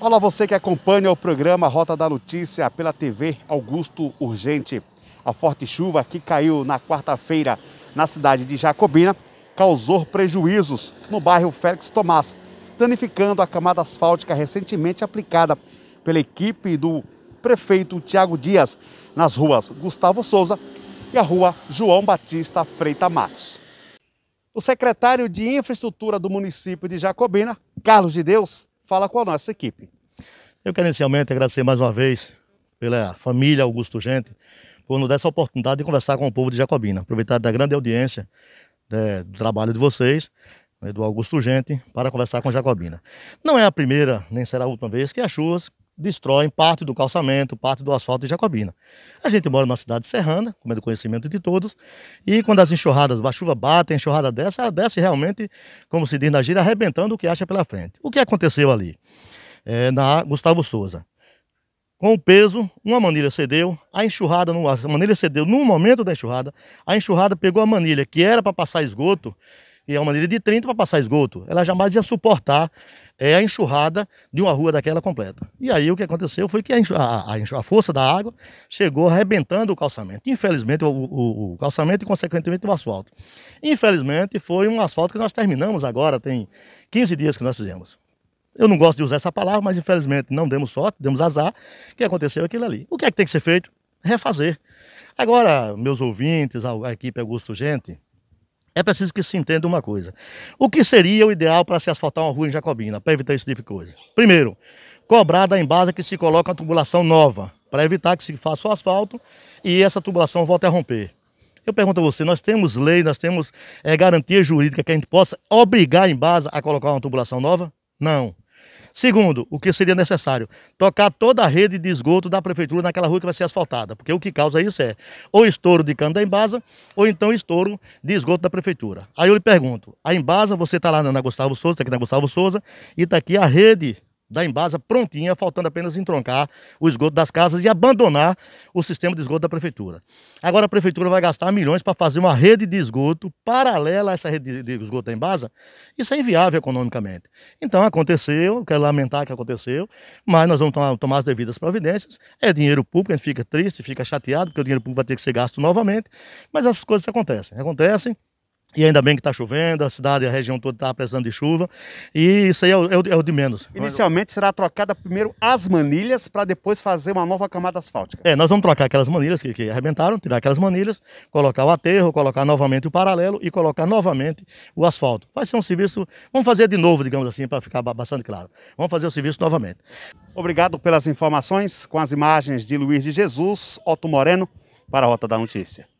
Olá você que acompanha o programa Rota da Notícia pela TV Augusto Urgente. A forte chuva que caiu na quarta-feira na cidade de Jacobina causou prejuízos no bairro Félix Tomás, danificando a camada asfáltica recentemente aplicada pela equipe do prefeito Tiago Dias nas ruas Gustavo Souza e a rua João Batista Freita Matos. O secretário de Infraestrutura do município de Jacobina, Carlos de Deus, fala com a nossa equipe. Eu quero inicialmente agradecer mais uma vez pela família Augusto Gente por nos dar essa oportunidade de conversar com o povo de Jacobina. Aproveitar da grande audiência né, do trabalho de vocês, né, do Augusto Gente, para conversar com Jacobina. Não é a primeira, nem será a última vez que as chuvas destroem parte do calçamento, parte do asfalto de Jacobina. A gente mora numa cidade serrana, como é do conhecimento de todos, e quando as enxurradas, a chuva bate, a enxurrada desce, ela desce realmente, como se diz na gira, arrebentando o que acha pela frente. O que aconteceu ali? É, na Gustavo Souza. Com o peso, uma manilha cedeu, a enxurrada, a manilha cedeu no momento da enxurrada, a enxurrada pegou a manilha que era para passar esgoto, e é uma maneira de 30 para passar esgoto. Ela jamais ia suportar é, a enxurrada de uma rua daquela completa. E aí o que aconteceu foi que a, a, a força da água chegou arrebentando o calçamento. Infelizmente, o, o, o, calçamento e, consequentemente, o asfalto. Infelizmente, foi um asfalto que nós terminamos agora, tem 15 dias que nós fizemos. Eu não gosto de usar essa palavra, mas infelizmente não demos sorte, demos azar, que aconteceu é aquilo ali. O que é que tem que ser feito? Refazer. Agora, meus ouvintes, a equipe Augusto Gente, é preciso que se entenda uma coisa. O que seria o ideal para se asfaltar uma rua em Jacobina, para evitar esse tipo de coisa? Primeiro, cobrar da embasa que se coloca uma tubulação nova, para evitar que se faça o asfalto e essa tubulação volte a romper. Eu pergunto a você, nós temos lei, nós temos é, garantia jurídica que a gente possa obrigar a Embasa a colocar uma tubulação nova? Não. Segundo, o que seria necessário? Tocar toda a rede de esgoto da prefeitura naquela rua que vai ser asfaltada, porque o que causa isso é ou estouro de cano da Embasa ou então estouro de esgoto da prefeitura. Aí eu lhe pergunto, a Embasa, você está lá na Gustavo Souza, está aqui na Gustavo Souza, e está aqui a rede da Embasa prontinha, faltando apenas entroncar o esgoto das casas e abandonar o sistema de esgoto da prefeitura. Agora a prefeitura vai gastar milhões para fazer uma rede de esgoto paralela a essa rede de esgoto da Embasa. Isso é inviável economicamente. Então aconteceu, quero lamentar que aconteceu, mas nós vamos tomar, tomar as devidas providências. É dinheiro público, a gente fica triste, fica chateado, porque o dinheiro público vai ter que ser gasto novamente, mas essas coisas acontecem. Acontecem. E ainda bem que está chovendo, a cidade e a região toda está precisando de chuva. E isso aí é, é o, é o, de menos. Inicialmente será trocada primeiro as manilhas para depois fazer uma nova camada asfáltica. É, nós vamos trocar aquelas manilhas que, que arrebentaram, tirar aquelas manilhas, colocar o aterro, colocar novamente o paralelo e colocar novamente o asfalto. Vai ser um serviço, vamos fazer de novo, digamos assim, para ficar bastante claro. Vamos fazer o serviço novamente. Obrigado pelas informações com as imagens de Luiz de Jesus, Otto Moreno, para a Rota da Notícia.